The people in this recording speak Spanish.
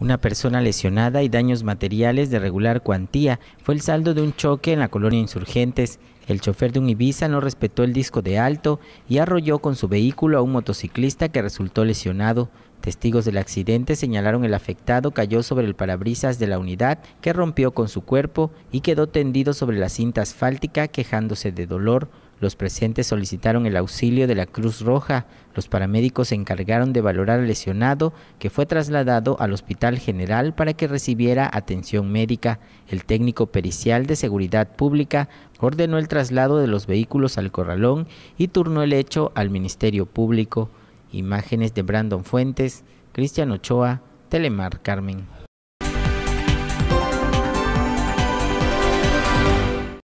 Una persona lesionada y daños materiales de regular cuantía fue el saldo de un choque en la colonia Insurgentes. El chofer de un Ibiza no respetó el disco de alto y arrolló con su vehículo a un motociclista que resultó lesionado. Testigos del accidente señalaron el afectado cayó sobre el parabrisas de la unidad que rompió con su cuerpo y quedó tendido sobre la cinta asfáltica quejándose de dolor. Los presentes solicitaron el auxilio de la Cruz Roja. Los paramédicos se encargaron de valorar al lesionado, que fue trasladado al Hospital General para que recibiera atención médica. El técnico pericial de Seguridad Pública ordenó el traslado de los vehículos al corralón y turnó el hecho al Ministerio Público. Imágenes de Brandon Fuentes, Cristian Ochoa, Telemar Carmen.